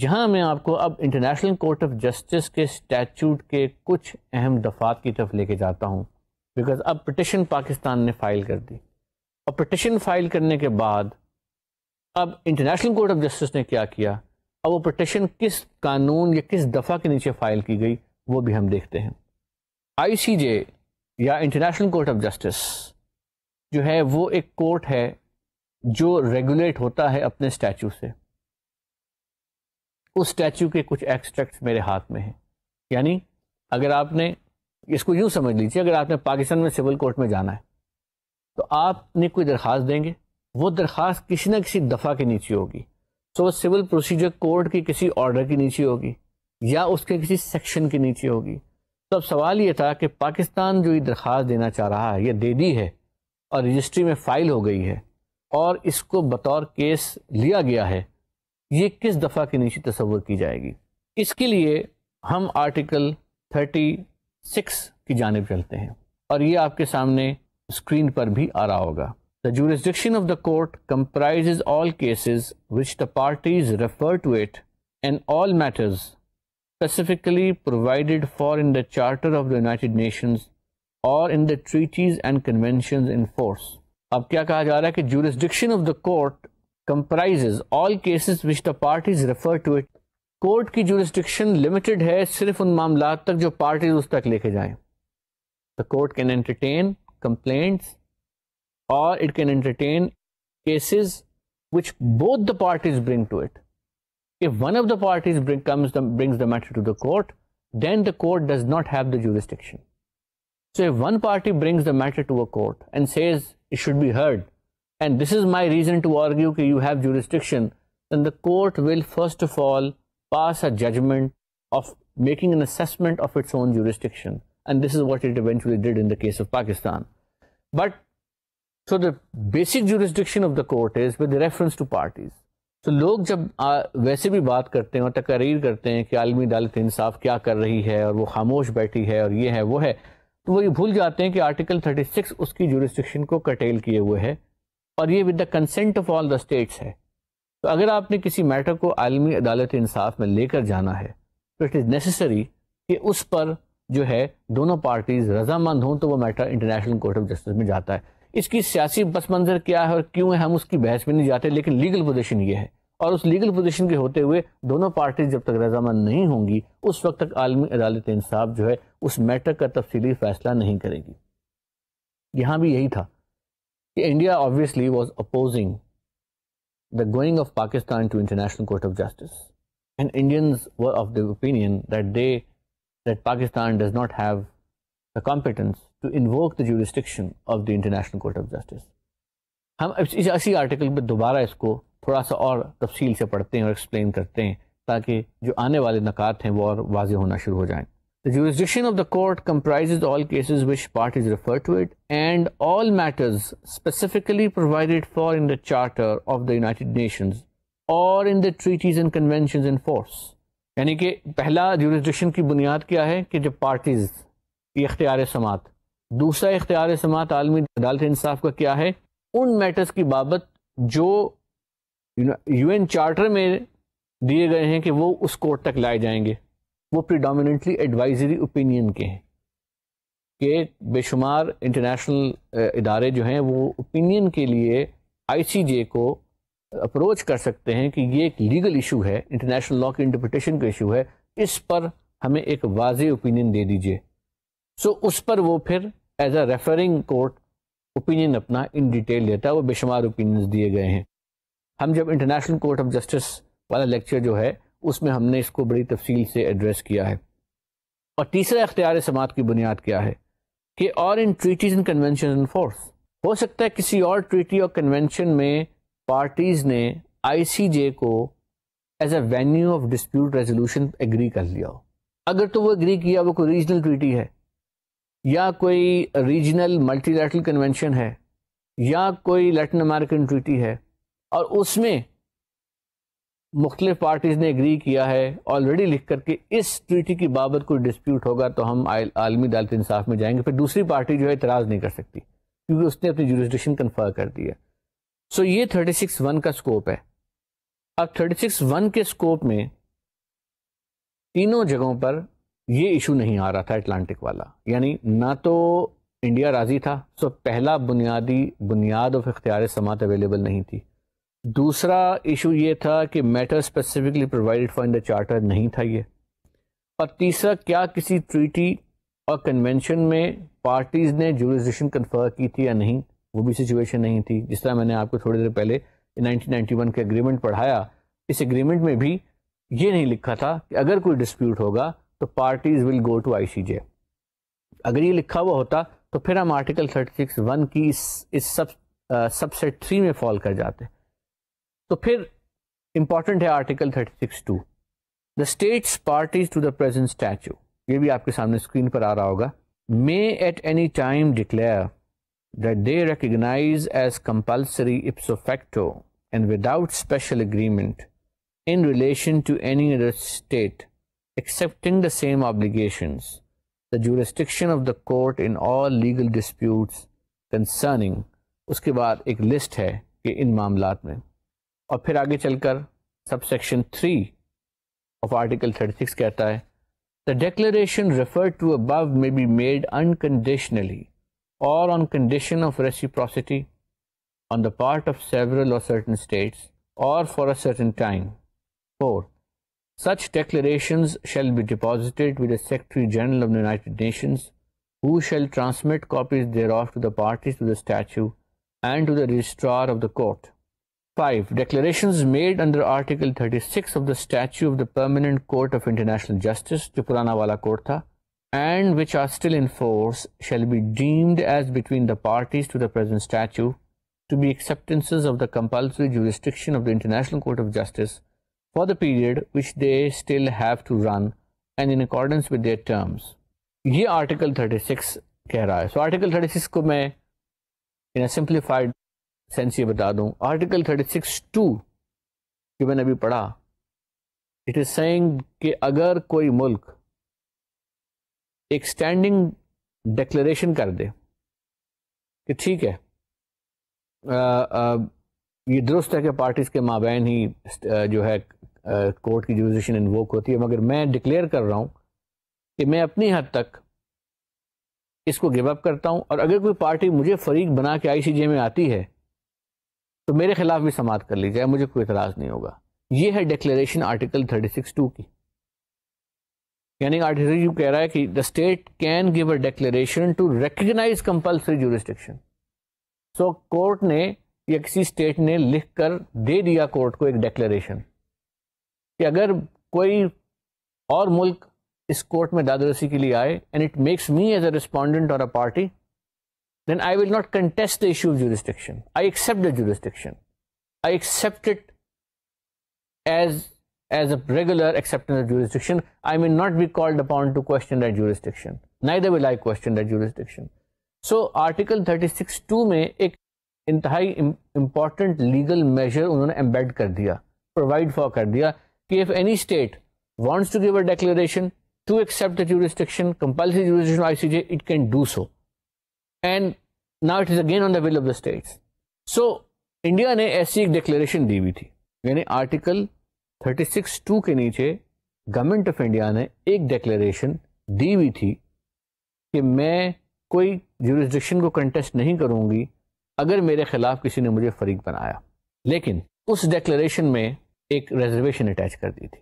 जहां मैं आपको अब international court of justice के statute के कुछ अहम दफात की तरफ लेके जाता हूं बिकॉज अब पटिशन पाकिस्तान ने फाइल कर दी और पटिशन फाइल करने के बाद अब इंटरनेशनल कोर्ट ऑफ जस्टिस ने क्या किया अब वो पटिशन किस कानून या किस दफ़ा के नीचे फाइल की गई वो भी हम देखते हैं आईसीजे या इंटरनेशनल कोर्ट ऑफ जस्टिस जो है वो एक कोर्ट है जो रेगुलेट होता है अपने स्टैचू से उस स्टैचू के कुछ एक्सट्रैक्ट्स मेरे हाथ में हैं यानी अगर आपने इसको यूँ समझ लीजिए अगर आपने पाकिस्तान में सिविल कोर्ट में जाना है तो आपने कोई दरख्वास्त देंगे वो दरख्वास्त किसी न किसी दफ़ा के नीचे होगी सो तो वो सिविल प्रोसीजर कोर्ट की किसी ऑर्डर के नीचे होगी या उसके किसी सेक्शन के नीचे होगी तो अब सवाल ये था कि पाकिस्तान जो ये दरख्वास्त देना चाह रहा है ये दे दी है और रजिस्ट्री में फ़ाइल हो गई है और इसको बतौर केस लिया गया है ये किस दफ़ा के नीचे तस्वर की जाएगी इसके लिए हम आर्टिकल थर्टी सिक्स की जानब चलते हैं और ये आपके सामने स्क्रीन पर भी आ रहा होगा The jurisdiction of the court comprises all cases which the parties refer to it and all matters specifically provided for in the Charter of the United Nations or in the treaties and conventions in force. अब क्या कहा जा रहा jurisdiction of the court comprises all cases which the parties refer to it. Court ki jurisdiction limited hai, sirf un मामला tak jo parties us tak leke जाएं. The court can entertain complaints or it can entertain cases which both the parties bring to it. If one of the parties bring, comes the, brings the matter to the court, then the court does not have the jurisdiction. So if one party brings the matter to a court and says it should be heard, and this is my reason to argue that you have jurisdiction, then the court will first of all pass a judgment of making an assessment of its own jurisdiction. And this is what it eventually did in the case of Pakistan. But so the basic jurisdiction of the court is with reference to parties. तो लोग जब आ, वैसे भी बात करते हैं और तकरीर करते हैं कि आलमी अदालत इंसाफ क्या कर रही है और वो खामोश बैठी है और ये है वो है तो वो ये भूल जाते हैं कि आर्टिकल 36 उसकी जुरिस्डिक्शन को कटेल किए हुए है और ये with the consent of all the states है तो अगर आपने किसी मैटर को आलमी अदालत इंसाफ में लेकर जाना है तो इट इज़ नेसेसरी कि उस पर जो है दोनों पार्टीज़ रजामंद हों तो वो matter international court of justice में जाता है इसकी सियासी पस मंजर क्या है और क्यों है हम उसकी बहस में नहीं जाते लेकिन लीगल पोजिशन ये है और उस लीगल पोजिशन के होते हुए दोनों पार्टी जब तक रजामंद नहीं होंगी उस वक्त तक आलमी अदालत इंसाफ जो है उस मैटर का तफसी फैसला नहीं करेगी यहाँ भी यही था कि India obviously was opposing the going of Pakistan to international court of justice and Indian were of the opinion that they that Pakistan does not have competence to invoke the jurisdiction of the international court of justice हम इस इसी article में दोबारा इसको थोड़ा सा और तफसील से पढ़ते हैं और एक्सप्लेन करते हैं ताकि जो आने वाले नक़ात हैं वो और वाजह होना शुरू हो जाएँ The jurisdiction of the court comprises all cases which parties refer to it and all matters specifically provided for in the Charter of the United Nations or in the treaties and conventions in force. यानी कि पहला jurisdiction की बुनियाद क्या है कि जब parties ये अख्तियार समात दूसरा इख्तियार समात आलमी अदालत इंसाफ का क्या है उन मैटर्स की बाबत जो यू एन चार्टर में दिए गए हैं कि वो उस कोर्ट तक लाए जाएंगे वो प्रिडामिनेटली एडवाइजरी ओपिनियन के हैं कि बेशुमार इंटरनेशनल इदारे जो हैं वो ओपिनियन के लिए आईसीजे को अप्रोच कर सकते हैं कि ये एक लीगल इशू है इंटरनेशनल लॉ की इंटरप्रटेशन का इशू है इस पर हमें एक वाज ओपिनियन दे दीजिए सो उस पर वो फिर as a referring court opinion अपना इन डिटेल लेता है वो बेशुमार ओपिनियंस दिए गए हैं हम जब इंटरनेशनल कोर्ट ऑफ जस्टिस वाला लेक्चर जो है उसमें हमने इसको बड़ी तफसील से एड्रेस किया है और तीसरा अख्तियार समात की बुनियाद क्या है कि और in treaties and convention in force हो सकता है किसी और ट्रीटी और कन्वेंशन में पार्टीज ने आईसीजे को as a venue of dispute resolution agree कर लिया हो अगर तो वो एग्री किया वो कोई रीजनल ट्रीटी है या कोई रीजनल मल्टीलैटरल कन्वेंशन है या कोई लैटिन अमेरिकन ट्रीटी है और उसमें मुख्तलिफ पार्टीज़ ने एग्री किया है ऑलरेडी लिख करके इस ट्रीटी की बाबत कोई डिस्प्यूट होगा तो हम आलमी अदालत इंसाफ में जाएंगे फिर दूसरी पार्टी जो है इतराज़ नहीं कर सकती क्योंकि उसने अपनी जुरिस्डिक्शन कन्फर्म कर दिया सो ये थर्टी सिक्स वन का स्कोप है अब थर्टी सिक्स वन के स्कोप में तीनों जगहों पर ये इशू नहीं आ रहा था एटलांटिक वाला यानी ना तो इंडिया राजी था सो तो पहला बुनियादी बुनियाद ऑफ इख्तियार समात अवेलेबल नहीं थी दूसरा इशू ये था कि matter specifically provided for in the charter नहीं था ये और तीसरा क्या किसी ट्रीटी और कन्वेंशन में पार्टीज़ ने जूरिस्डिक्शन कन्फर्म की थी या नहीं वो भी सिचुएशन नहीं थी जिस तरह मैंने आपको थोड़ी देर पहले 1991 के अग्रीमेंट पढ़ाया इस एग्रीमेंट में भी ये नहीं लिखा था कि अगर कोई डिस्प्यूट होगा तो parties will go to ICJ अगर ये लिखा हुआ होता तो फिर हम आर्टिकल थर्टी सिक्स वन की इस इस सब सबसेट थ्री में फॉल कर जाते तो फिर इंपॉर्टेंट है article thirty six to the states parties to the present statute ये भी आपके सामने स्क्रीन पर आ रहा होगा may at any time declare that they recognise as compulsory ipso facto and without special agreement in relation to any other state accepting the same obligations, the jurisdiction of the court in all legal disputes concerning, उसके बाद एक list है कि इन मामलात में और फिर आगे चलकर subsection three of article thirty six कहता है the declaration refer to above may be made unconditionally or on condition of reciprocity on the part of several or certain states or for a certain time. 4. Such declarations shall be deposited with the Secretary General of the United Nations, who shall transmit copies thereof to the parties to the statute and to the registrar of the court. 5. Declarations made under Article 36 of the Statute of the Permanent Court of International Justice, जो पुराना वाला and which are still in force shall be deemed as between the parties to the present statute to be acceptances of the compulsory jurisdiction of the International Court of Justice for the period which they still have to run and in accordance with their terms. ये article 36 कह रहा है सो so, article 36 को मैं इन simplified sense ये बता दूं article 36 to जो मैंने अभी पढ़ा इट इज सेइंग कि अगर कोई मुल्क एक स्टैंडिंग डिक्लेरेशन कर दे कि ठीक है आ, आ, ये दुरुस्त है कि पार्टीज के माबेन ही जो है कोर्ट की जुडिशन इन्वोक होती है मगर मैं डिक्लेयर कर रहा हूँ कि मैं अपनी हद तक इसको गिव अप करता हूँ और अगर कोई पार्टी मुझे फरीक बना के आईसीजे में आती है तो मेरे खिलाफ भी समात कर ली जाए मुझे कोई इतराज़ नहीं होगा ये है declaration article thirty six two की यानी आर्टिकल यू कह रहा है कि the state can give a declaration to recognise compulsory jurisdiction so court ने या किसी स्टेट ने लिख कर दे दिया कोर्ट को एक डिक्लेरेशन कि अगर कोई और मुल्क इस कोर्ट में दादरसी के लिए आए and it makes me as a respondent और a party then I will not contest the issue of jurisdiction I accept the jurisdiction I accept it as as a regular acceptance of jurisdiction, I may not be called upon to question that jurisdiction. Neither will I question that jurisdiction. So Article 36.2 में एक इंतहाई important legal measure उन्होंने embed कर दिया provide for कर दिया कि if any state wants to give a declaration to accept the jurisdiction, compulsory jurisdiction of ICJ, it can do so. And now it is again on the will of the states. So, India ने ऐसी एक declaration दी हुई थी यानी article 36.2 के नीचे government of India ने एक डिक्लेरेशन दी हुई थी कि मैं कोई जुरिस्डिक्शन को कंटेस्ट नहीं करूंगी अगर मेरे खिलाफ किसी ने मुझे फरीक बनाया लेकिन उस डेक्लेशन में एक रेजर्वेशन अटैच कर दी थी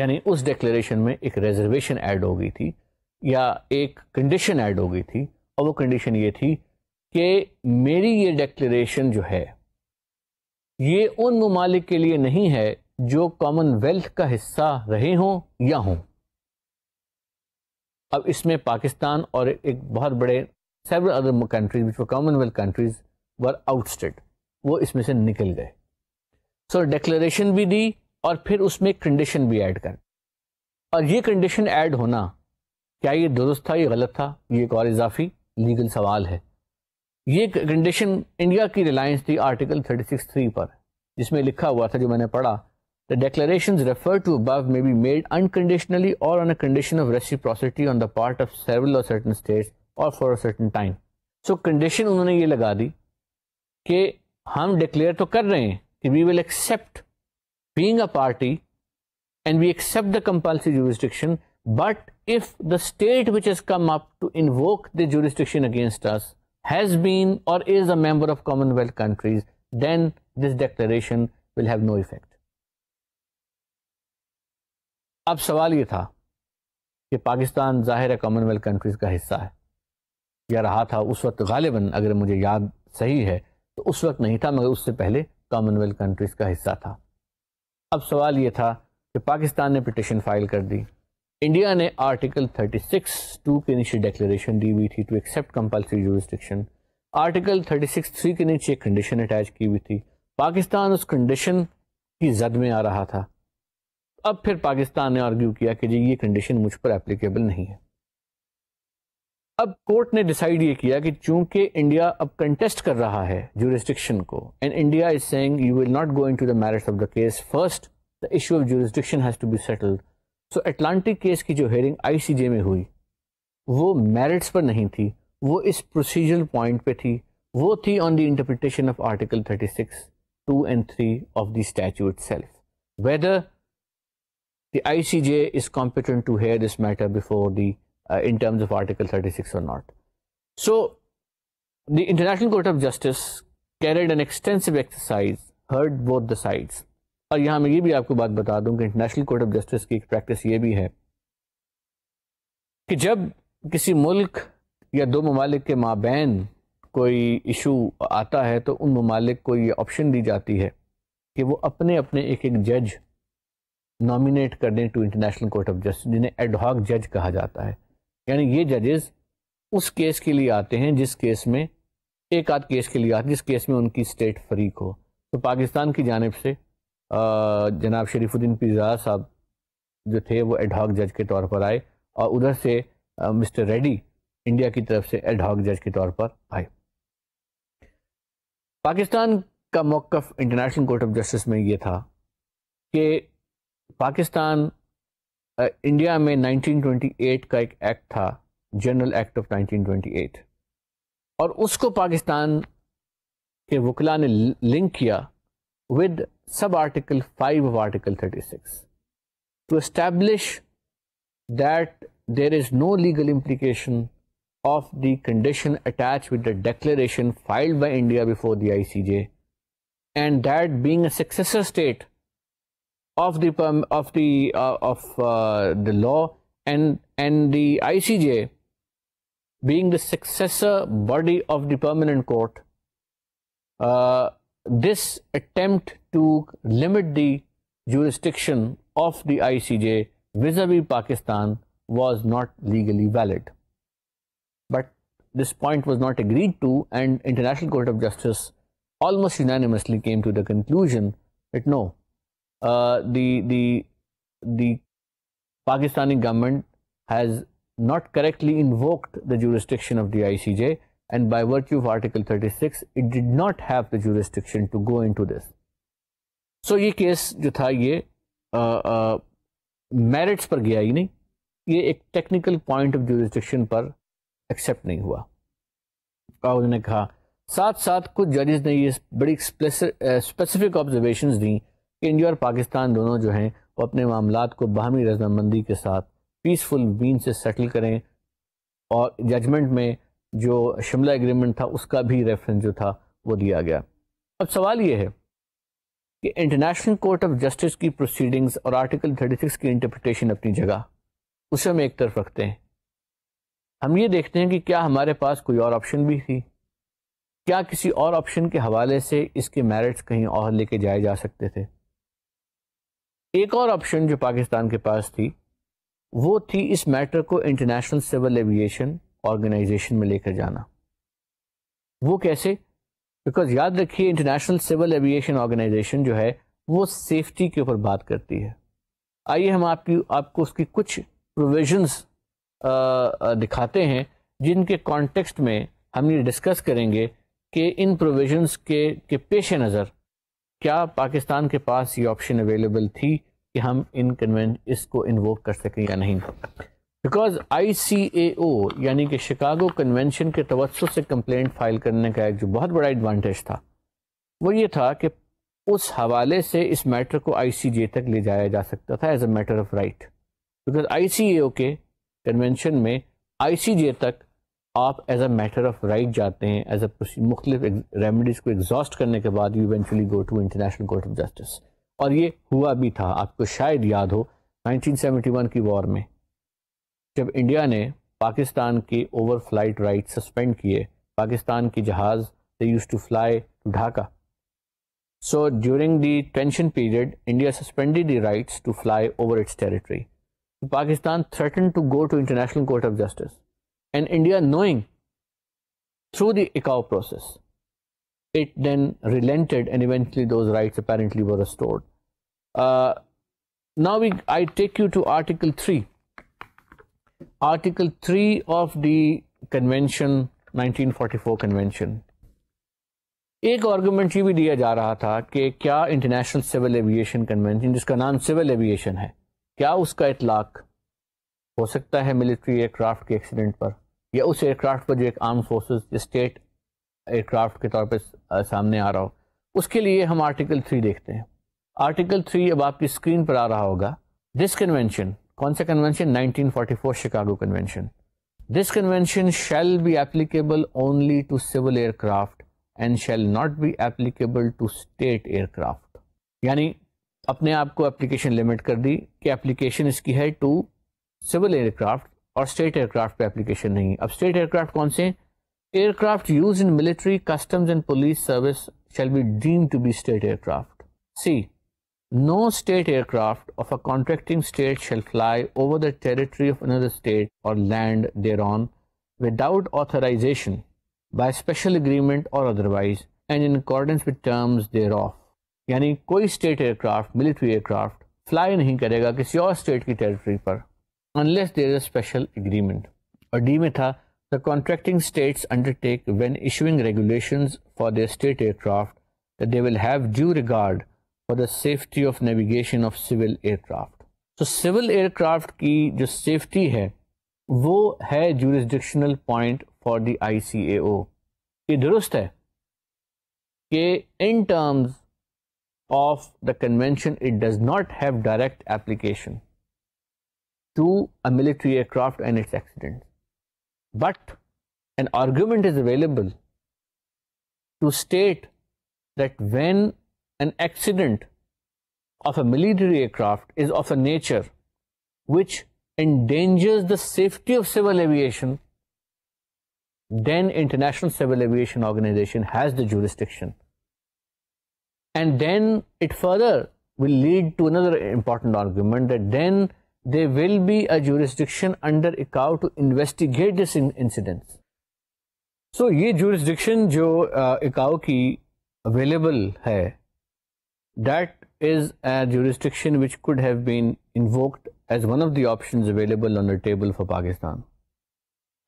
यानी उस डेक्लेन में एक रेजर्वेशन ऐड हो गई थी या एक कंडीशन एड हो गई थी और वो कंडीशन ये थी कि मेरी ये डेक्लेशन जो है ये उन ममालिक के लिए नहीं है जो कॉमनवेल्थ का हिस्सा रहे हों या हों अब इसमें पाकिस्तान और एक बहुत बड़े several other countries commonwealth countries were outstayed वो इसमें से निकल गए सो so, डिक्लेरेशन भी दी और फिर उसमें कंडीशन भी ऐड कर और ये कंडीशन ऐड होना क्या ये दुरुस्त था ये गलत था ये एक और इजाफी लीगल सवाल है ये कंडीशन इंडिया की रिलायंस थी आर्टिकल 36.3 पर जिसमें लिखा हुआ था जो मैंने पढ़ा The declarations referred to above may be made unconditionally or on a condition of reciprocity on the part of several or certain states or for a certain time. So condition उन्होंने ये लगा दी कि हम डिक्लेयर तो कर रहे हैं कि we will accept being a party and we accept the compulsory jurisdiction but if the state which has come up to invoke the jurisdiction against us has been or is a member of commonwealth countries then this declaration will have no effect अब सवाल ये था कि पाकिस्तान जाहिर है Commonwealth countries का हिस्सा है या रहा था उस वक्त गालिबन अगर मुझे याद सही है तो उस वक्त नहीं था मगर उससे पहले कॉमनवेल्थ कंट्रीज का हिस्सा था अब सवाल यह था कि पाकिस्तान ने पिटिशन फाइल कर दी इंडिया ने आर्टिकल थर्टी सिक्स टू के नीचे डिक्लेरेशन दी हुई थी to accept compulsory jurisdiction article thirty six three के नीचे कंडीशन अटैच की हुई थी पाकिस्तान उस कंडीशन की जद में आ रहा था अब फिर पाकिस्तान ने आर्ग्यू किया कि जी ये कंडीशन मुझ पर एप्लीकेबल नहीं है अब कोर्ट ने डिसाइड ये किया कि चूंकि इंडिया अब कंटेस्ट कर रहा है ज्यूरिस्डिक्शन को and India is saying you will not go into the merits of the case first the issue of jurisdiction has to be settled so Atlantic case की जो हेयरिंग आईसीजे में हुई वो मैरिट्स पर नहीं थी वो इस प्रोसीजरल पॉइंट पे थी वो थी on the interpretation of article 36 2 and three of the statute itself whether the ICJ is competent to hear this matter before the uh, in terms of Article 36 or not. So, the International Court of Justice carried an extensive exercise, heard both the sides. और यहाँ मैं ये भी आपको बात बता दूं कि इंटरनेशनल कोर्ट ऑफ जस्टिस की एक प्रैक्टिस ये भी है कि जब किसी मुल्क या दो ममालिक के माबेन कोई इशू आता है तो उन ममालिक को ये ऑप्शन दी जाती है कि वो अपने अपने एक एक जज नॉमिनेट कर दें to international court of justice जिन्हें एडहॉक जज कहा जाता है यानी ये जजेस उस केस के लिए आते हैं जिस केस में एक आध केस के लिए आते जिस केस में उनकी स्टेट फरीक हो तो पाकिस्तान की जानब से जनाब शरीफुद्दीन पिज़ा साहब जो थे वो एडहॉक जज के तौर पर आए और उधर से मिस्टर रेड्डी इंडिया की तरफ से एडहॉक जज के तौर पर आए पाकिस्तान का मौक़ इंटरनेशनल कोर्ट ऑफ जस्टिस में ये था कि पाकिस्तान इंडिया में 1928 का एक एक्ट था जनरल एक्ट ऑफ 1928 और उसको पाकिस्तान के वकला ने लिंक किया with sub article 5 of article 36 to establish that there is no legal implication of the condition attach with the declaration filed by India before the ICJ and that being a successor state of the um, of the uh, of uh, the law and and the ICJ being the successor body of the permanent court uh, this attempt to limit the jurisdiction of the ICJ vis-a-vis -vis Pakistan was not legally valid but this point was not agreed to and International Court of Justice almost unanimously came to the conclusion that no uh, the the the Pakistani government has not correctly invoked the jurisdiction of the ICJ and by virtue of Article 36 it did not have the jurisdiction to go into this. So ये case जो था ये merits पर गया ही नहीं ये एक technical point of jurisdiction पर एक्सेप्ट नहीं हुआ और उन्होंने कहा साथ साथ कुछ जजेस ने ये बड़ी स्पेसिफिक ऑब्जर्वेशंस दी इंडिया और पाकिस्तान दोनों जो हैं वो अपने मामला को बाहमी रजामंदी के साथ पीसफुल मीन से सेटल करें और जजमेंट में जो शिमला एग्रीमेंट था उसका भी रेफरेंस जो था वो दिया गया अब सवाल ये है कि इंटरनेशनल कोर्ट ऑफ जस्टिस की प्रोसीडिंग्स और आर्टिकल 36 की इंटरप्रिटेशन अपनी जगह उसे हम एक तरफ रखते हैं हम ये देखते हैं कि क्या हमारे पास कोई और ऑप्शन भी थी क्या किसी और ऑप्शन के हवाले से इसके मेरिट्स कहीं और लेके जाए जा सकते थे एक और ऑप्शन जो पाकिस्तान के पास थी वो थी इस मैटर को इंटरनेशनल सिविल एविएशन ऑर्गेनाइजेशन में लेकर जाना वो कैसे बिकॉज याद रखिए इंटरनेशनल सिविल एविएशन ऑर्गेनाइजेशन जो है वो सेफ्टी के ऊपर बात करती है आइए हम आपकी आपको उसकी कुछ प्रोविजंस दिखाते हैं जिनके कॉन्टेक्स्ट में हम ये डिस्कस करेंगे कि इन प्रोविजंस के के पेश नज़र क्या पाकिस्तान के पास ये ऑप्शन अवेलेबल थी कि हम इन कन्वेंट इसको इन्वोक कर सकें या नहीं बिकॉज आई सी ए ओ यानी कि शिकागो कन्वेंशन के तवसत से कंप्लेंट फाइल करने का एक जो बहुत बड़ा एडवांटेज था वो ये था कि उस हवाले से इस मैटर को आई सी जे तक ले जाया जा सकता था as a matter of right because I C A O के कन्वेंशन में आई सी जे तक आप as a matter of right जाते हैं एज अ मुख्तलिफ रेमेडीज को एग्जॉस्ट करने के बाद you eventually go to international court of justice और ये हुआ भी था आपको शायद याद हो 1971 की वॉर में जब इंडिया ने पाकिस्तान के ओवर फ्लाइट राइट सस्पेंड किए पाकिस्तान के जहाज़ they used to fly to Dhaka So during the tension period, India suspended the rights to fly over its territory. Pakistan threatened to go to International Court of Justice. and India knowing through the ICAO process, it then relented and eventually those rights apparently were restored. Uh, now we, I take you to Article 3. Article 3 of the Convention 1944 Convention. ایک argument یہ بھی دیا جا رہا تھا کہ کیا international civil aviation international جس کا نام سول ایویشن ہے کیا اس کا اطلاق ہو سکتا ہے ملٹری ایئر کرافٹ کے ایکسیڈنٹ پر या उस एयरक्राफ्ट का जो एक आर्म फोर्सेस स्टेट एयरक्राफ्ट के तौर पर सामने आ रहा हो उसके लिए हम आर्टिकल थ्री देखते हैं आर्टिकल थ्री अब आपकी स्क्रीन पर आ रहा होगा दिस कन्वेंशन कौन सा convention 1944 Chicago convention this convention shall be applicable only to civil aircraft and shall not be applicable to state aircraft यानी अपने आप को एप्लीकेशन लिमिट कर दी कि एप्लीकेशन इसकी है टू सिविल एयरक्राफ्ट और स्टेट एयरक्राफ्ट पे एप्लीकेशन नहीं अब स्टेट एयरक्राफ्ट कौन से aircraft used in military customs and police service shall be deemed to be state aircraft. C. No state aircraft of a contracting state shall fly over the territory of another state or land thereon without authorization by special agreement or otherwise and in accordance with terms thereof. यानी कोई state aircraft military aircraft fly नहीं करेगा किसी और state की territory पर unless there is a special agreement. Or D में था the contracting states undertake when issuing regulations for their state aircraft that they will have due regard for the safety of navigation of civil aircraft. So civil aircraft की जो safety है वो है jurisdictional point for the ICAO. ये दुरुस्त है कि in terms of the convention it does not have direct application. to a military aircraft and its accidents. But an argument is available to state that when an accident of a military aircraft is of a nature which endangers the safety of civil aviation, then International Civil Aviation Organization has the jurisdiction. And then it further will lead to another important argument that then there will be a jurisdiction under ICAO to investigate this incidents. So ये jurisdiction जो uh, ICAO की available है that is a jurisdiction which could have been invoked as one of the options available on the table for Pakistan.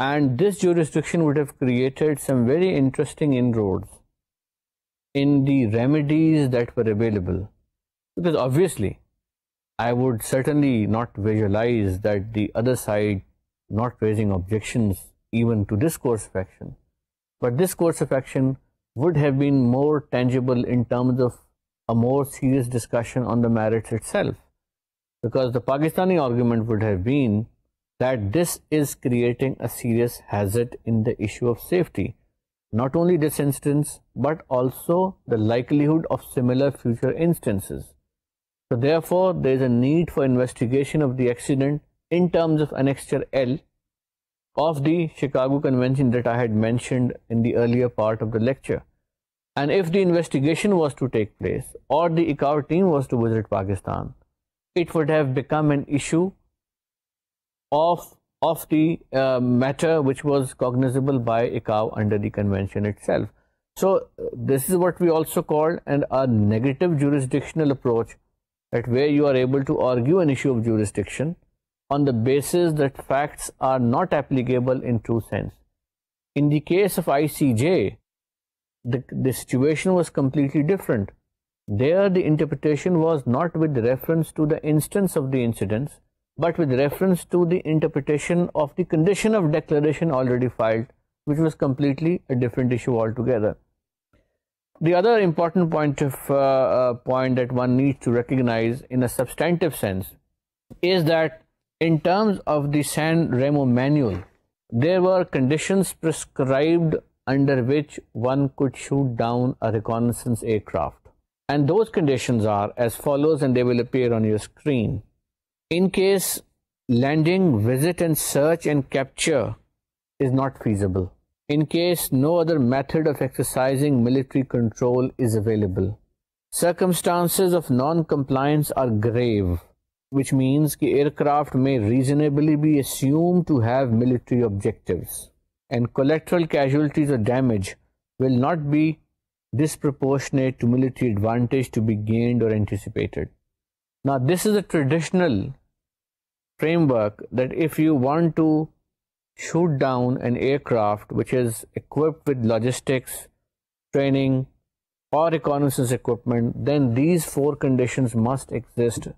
And this jurisdiction would have created some very interesting inroads in the remedies that were available. Because obviously, I would certainly not visualize that the other side not raising objections even to this course of action. But this course of action would have been more tangible in terms of a more serious discussion on the merits itself. Because the Pakistani argument would have been that this is creating a serious hazard in the issue of safety. Not only this instance, but also the likelihood of similar future instances. So therefore, there is a need for investigation of the accident in terms of Annexure L of the Chicago Convention that I had mentioned in the earlier part of the lecture. And if the investigation was to take place or the ICAO team was to visit Pakistan, it would have become an issue of, of the uh, matter which was cognizable by ICAO under the convention itself. So uh, this is what we also call an, a negative jurisdictional approach that where you are able to argue an issue of jurisdiction on the basis that facts are not applicable in true sense. In the case of ICJ, the, the situation was completely different. There the interpretation was not with reference to the instance of the incidents, but with reference to the interpretation of the condition of declaration already filed, which was completely a different issue altogether. The other important point of uh, uh, point that one needs to recognize in a substantive sense is that in terms of the San Remo manual, there were conditions prescribed under which one could shoot down a reconnaissance aircraft. And those conditions are as follows and they will appear on your screen. In case landing, visit and search and capture is not feasible in case no other method of exercising military control is available. Circumstances of non-compliance are grave, which means that aircraft may reasonably be assumed to have military objectives, and collateral casualties or damage will not be disproportionate to military advantage to be gained or anticipated. Now, this is a traditional framework that if you want to shoot down an aircraft which is equipped with logistics, training, or reconnaissance equipment, then these four conditions must exist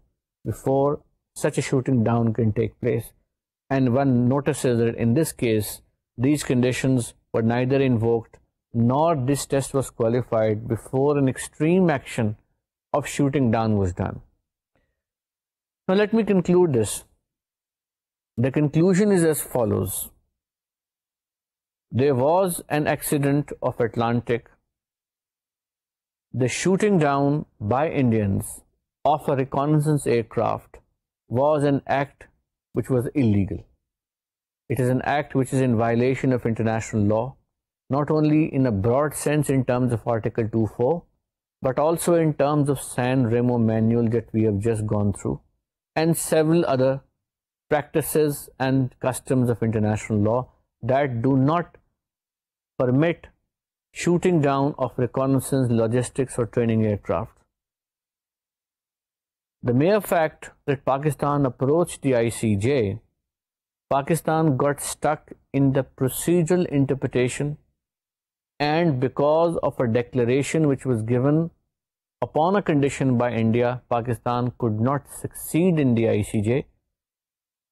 before such a shooting down can take place. And one notices that in this case, these conditions were neither invoked nor this test was qualified before an extreme action of shooting down was done. Now let me conclude this the conclusion is as follows. There was an accident of Atlantic, the shooting down by Indians of a reconnaissance aircraft was an act which was illegal. It is an act which is in violation of international law, not only in a broad sense in terms of Article 24, but also in terms of San Remo manual that we have just gone through and several other practices and customs of international law that do not permit shooting down of reconnaissance, logistics or training aircraft. The mere fact that Pakistan approached the ICJ, Pakistan got stuck in the procedural interpretation and because of a declaration which was given upon a condition by India, Pakistan could not succeed in the ICJ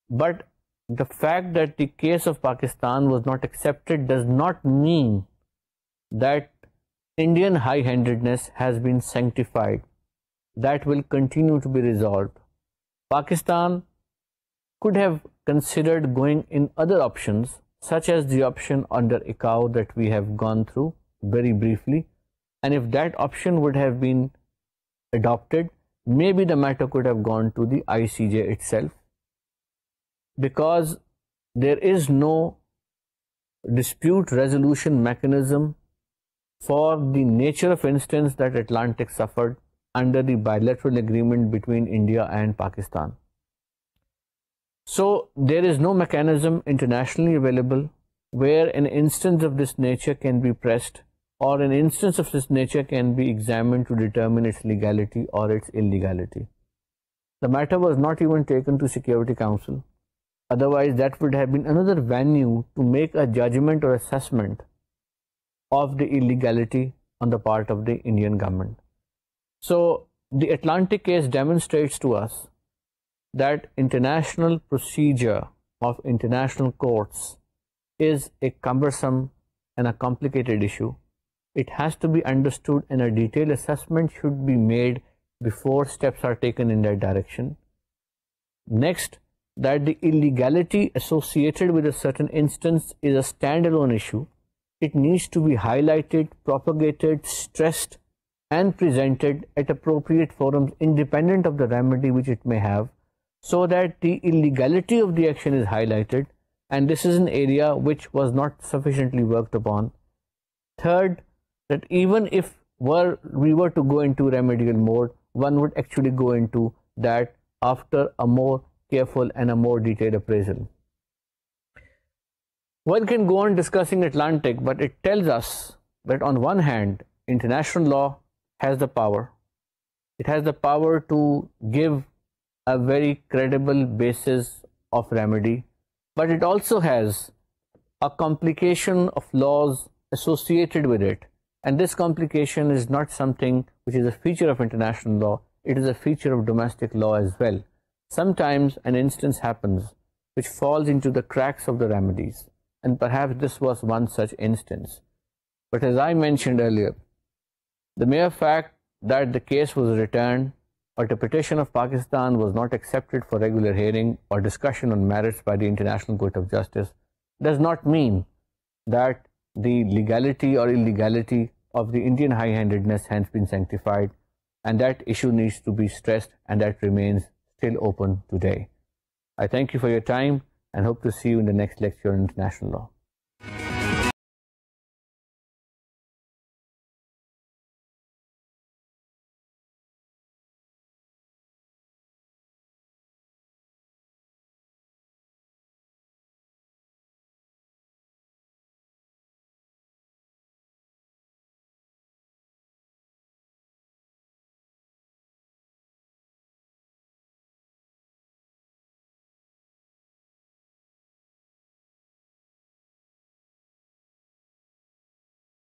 but the fact that the case of Pakistan was not accepted does not mean that Indian high handedness has been sanctified. That will continue to be resolved. Pakistan could have considered going in other options, such as the option under ICAO that we have gone through very briefly. And if that option would have been adopted, maybe the matter could have gone to the ICJ itself because there is no dispute resolution mechanism for the nature of instance that Atlantic suffered under the bilateral agreement between India and Pakistan. So, there is no mechanism internationally available where an instance of this nature can be pressed or an instance of this nature can be examined to determine its legality or its illegality. The matter was not even taken to Security Council Otherwise, that would have been another venue to make a judgment or assessment of the illegality on the part of the Indian government. So, the Atlantic case demonstrates to us that international procedure of international courts is a cumbersome and a complicated issue. It has to be understood and a detailed assessment should be made before steps are taken in that direction. Next, that the illegality associated with a certain instance is a standalone issue. It needs to be highlighted, propagated, stressed, and presented at appropriate forums independent of the remedy which it may have, so that the illegality of the action is highlighted, and this is an area which was not sufficiently worked upon. Third, that even if were we were to go into remedial mode, one would actually go into that after a more careful and a more detailed appraisal. One can go on discussing Atlantic, but it tells us that on one hand, international law has the power. It has the power to give a very credible basis of remedy, but it also has a complication of laws associated with it. And this complication is not something which is a feature of international law, it is a feature of domestic law as well. Sometimes an instance happens which falls into the cracks of the remedies, and perhaps this was one such instance. But as I mentioned earlier, the mere fact that the case was returned or the petition of Pakistan was not accepted for regular hearing or discussion on merits by the International Court of Justice does not mean that the legality or illegality of the Indian high-handedness has been sanctified and that issue needs to be stressed and that remains still open today. I thank you for your time and hope to see you in the next lecture on international law.